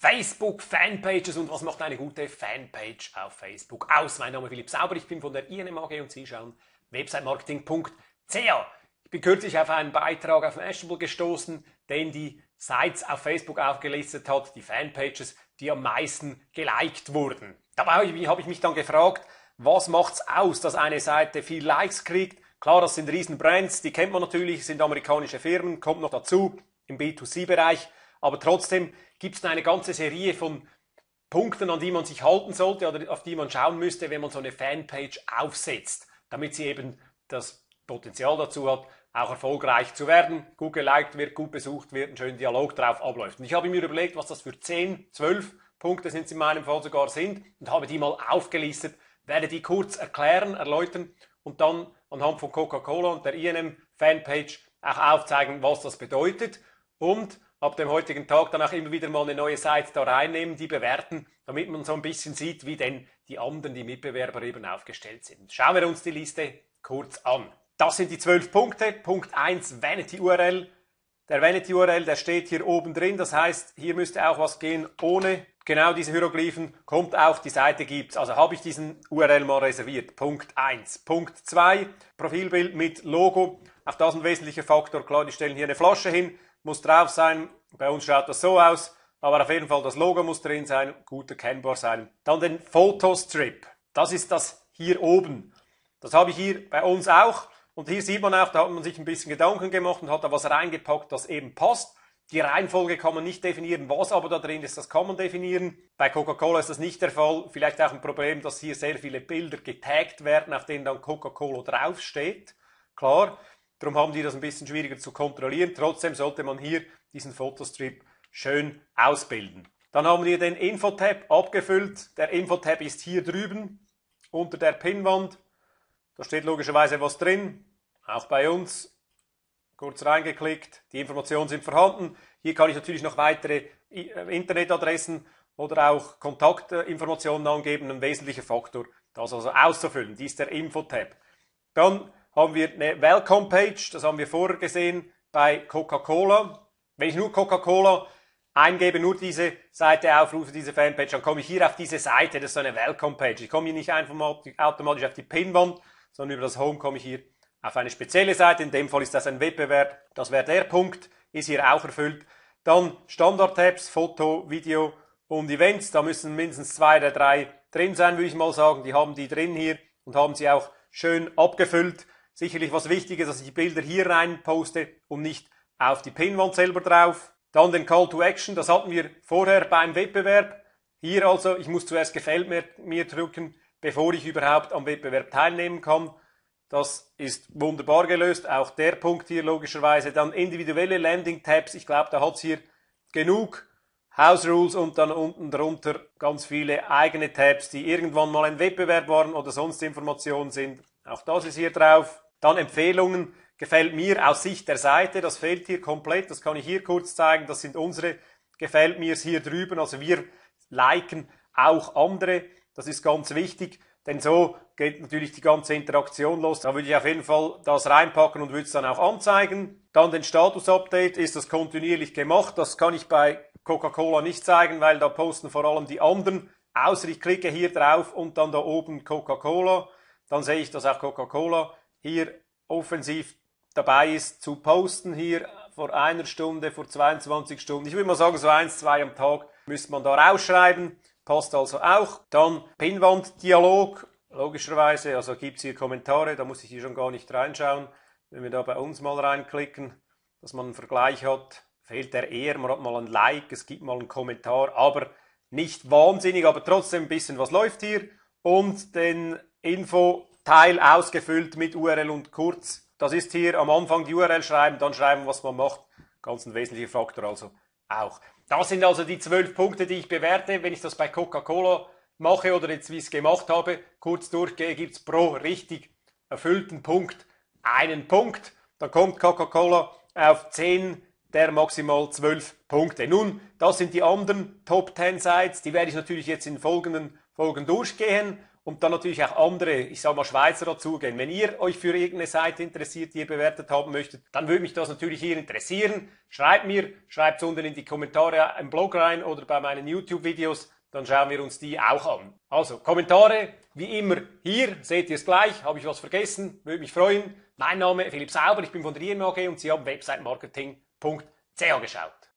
Facebook-Fanpages und was macht eine gute Fanpage auf Facebook aus? Mein Name ist Philipp Sauber, ich bin von der INMAG und Sie schauen websitemarketing.ca. Ich bin kürzlich auf einen Beitrag auf Mashable gestoßen, den die Sites auf Facebook aufgelistet hat, die Fanpages, die am meisten geliked wurden. Dabei habe ich mich dann gefragt, was macht's aus, dass eine Seite viel Likes kriegt? Klar, das sind Riesenbrands, die kennt man natürlich, sind amerikanische Firmen, kommt noch dazu im B2C-Bereich aber trotzdem gibt es eine ganze Serie von Punkten, an die man sich halten sollte oder auf die man schauen müsste, wenn man so eine Fanpage aufsetzt, damit sie eben das Potenzial dazu hat, auch erfolgreich zu werden, gut geliked wird, gut besucht wird, einen schönen Dialog drauf abläuft. Und ich habe mir überlegt, was das für 10, 12 Punkte sind in meinem Fall sogar sind und habe die mal aufgelistet, werde die kurz erklären, erläutern und dann anhand von Coca-Cola und der INM Fanpage auch aufzeigen, was das bedeutet und ab dem heutigen Tag dann auch immer wieder mal eine neue Seite da reinnehmen, die bewerten, damit man so ein bisschen sieht, wie denn die anderen, die Mitbewerber eben aufgestellt sind. Schauen wir uns die Liste kurz an. Das sind die zwölf Punkte. Punkt 1, Vanity URL. Der Vanity URL, der steht hier oben drin. Das heißt, hier müsste auch was gehen ohne genau diese Hieroglyphen. Kommt auch, die Seite gibt's. Also habe ich diesen URL mal reserviert. Punkt 1. Punkt 2, Profilbild mit Logo. Auch das ein wesentlicher Faktor. Klar, die stellen hier eine Flasche hin muss drauf sein. Bei uns schaut das so aus, aber auf jeden Fall das Logo muss drin sein, gut erkennbar sein. Dann den Fotostrip. Das ist das hier oben. Das habe ich hier bei uns auch. Und hier sieht man auch, da hat man sich ein bisschen Gedanken gemacht und hat da was reingepackt, das eben passt. Die Reihenfolge kann man nicht definieren, was aber da drin ist, das kann man definieren. Bei Coca-Cola ist das nicht der Fall. Vielleicht auch ein Problem, dass hier sehr viele Bilder getaggt werden, auf denen dann Coca-Cola draufsteht. Klar, Darum haben die das ein bisschen schwieriger zu kontrollieren. Trotzdem sollte man hier diesen Fotostrip schön ausbilden. Dann haben wir den Infotab abgefüllt. Der Infotab ist hier drüben unter der Pinwand. Da steht logischerweise was drin. Auch bei uns. Kurz reingeklickt. Die Informationen sind vorhanden. Hier kann ich natürlich noch weitere äh, Internetadressen oder auch Kontaktinformationen angeben. Ein wesentlicher Faktor, das also auszufüllen. Dies ist der Infotab. Dann haben wir eine Welcome-Page, das haben wir vorher gesehen bei Coca-Cola. Wenn ich nur Coca-Cola eingebe, nur diese Seite aufrufe, diese Fanpage, dann komme ich hier auf diese Seite, das ist so eine Welcome-Page. Ich komme hier nicht einfach automatisch auf die Pinwand, sondern über das Home komme ich hier auf eine spezielle Seite. In dem Fall ist das ein Wettbewerb. Das wäre der Punkt, ist hier auch erfüllt. Dann Standard-Tabs, Foto, Video und Events. Da müssen mindestens zwei oder drei drin sein, würde ich mal sagen. Die haben die drin hier und haben sie auch schön abgefüllt sicherlich was Wichtiges, dass ich die Bilder hier rein poste und nicht auf die Pinwand selber drauf. Dann den Call to Action, das hatten wir vorher beim Wettbewerb. Hier also, ich muss zuerst gefällt mir, mir drücken, bevor ich überhaupt am Wettbewerb teilnehmen kann. Das ist wunderbar gelöst. Auch der Punkt hier logischerweise. Dann individuelle Landing-Tabs. Ich glaube, da hat es hier genug. House Rules und dann unten drunter ganz viele eigene Tabs, die irgendwann mal ein Wettbewerb waren oder sonst Informationen sind. Auch das ist hier drauf. Dann Empfehlungen gefällt mir aus Sicht der Seite. Das fehlt hier komplett. Das kann ich hier kurz zeigen. Das sind unsere gefällt mir's hier drüben. Also wir liken auch andere. Das ist ganz wichtig, denn so geht natürlich die ganze Interaktion los. Da würde ich auf jeden Fall das reinpacken und würde es dann auch anzeigen. Dann den Status-Update ist das kontinuierlich gemacht. Das kann ich bei Coca-Cola nicht zeigen, weil da posten vor allem die anderen. Außer ich klicke hier drauf und dann da oben Coca-Cola. Dann sehe ich, dass auch Coca-Cola hier offensiv dabei ist, zu posten hier vor einer Stunde, vor 22 Stunden. Ich würde mal sagen, so eins, zwei am Tag müsste man da rausschreiben. Passt also auch. Dann Pinwand-Dialog, logischerweise. Also gibt es hier Kommentare, da muss ich hier schon gar nicht reinschauen. Wenn wir da bei uns mal reinklicken, dass man einen Vergleich hat, fehlt der eher, man hat mal ein Like, es gibt mal einen Kommentar, aber nicht wahnsinnig, aber trotzdem ein bisschen was läuft hier. Und den Info Teil ausgefüllt mit URL und kurz. Das ist hier am Anfang die URL schreiben, dann schreiben, was man macht. Ganz ein wesentlicher Faktor also auch. Das sind also die zwölf Punkte, die ich bewerte. Wenn ich das bei Coca-Cola mache oder jetzt wie ich es gemacht habe, kurz durchgehe, gibt es pro richtig erfüllten Punkt einen Punkt. Dann kommt Coca-Cola auf 10 der maximal 12 Punkte. Nun, das sind die anderen Top 10 Sites. Die werde ich natürlich jetzt in folgenden Folgen durchgehen und dann natürlich auch andere, ich sage mal Schweizer dazugehen. Wenn ihr euch für irgendeine Seite interessiert, die ihr bewertet haben möchtet, dann würde mich das natürlich hier interessieren. Schreibt mir, schreibt es unten in die Kommentare im Blog rein oder bei meinen YouTube-Videos, dann schauen wir uns die auch an. Also Kommentare, wie immer hier, seht ihr es gleich, habe ich was vergessen, würde mich freuen. Mein Name ist Philipp Sauber, ich bin von der IMAG und Sie haben websitemarketing.ch geschaut.